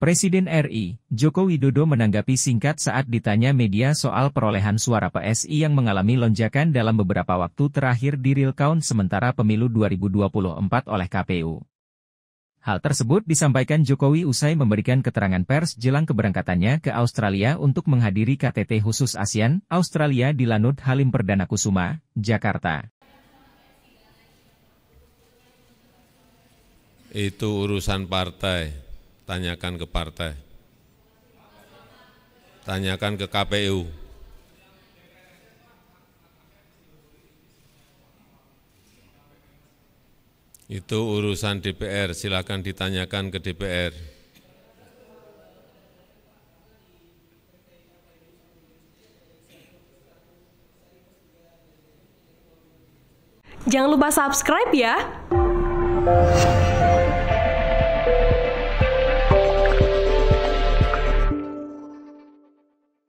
Presiden RI, Joko Widodo menanggapi singkat saat ditanya media soal perolehan suara PSI yang mengalami lonjakan dalam beberapa waktu terakhir di real count sementara pemilu 2024 oleh KPU. Hal tersebut disampaikan Jokowi usai memberikan keterangan pers jelang keberangkatannya ke Australia untuk menghadiri KTT khusus ASEAN, Australia di Lanud Halim Perdana Kusuma, Jakarta. Itu urusan partai tanyakan ke partai, tanyakan ke KPU. Itu urusan DPR, silakan ditanyakan ke DPR. Jangan lupa subscribe ya.